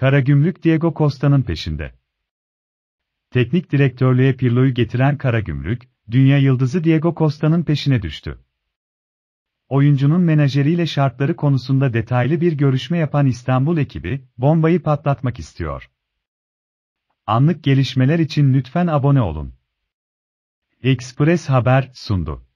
Karagümrük Diego Costa'nın peşinde. Teknik direktörlüğe Pirlo'yu getiren Karagümrük, dünya yıldızı Diego Costa'nın peşine düştü. Oyuncunun menajeriyle şartları konusunda detaylı bir görüşme yapan İstanbul ekibi, bombayı patlatmak istiyor. Anlık gelişmeler için lütfen abone olun. Express Haber sundu.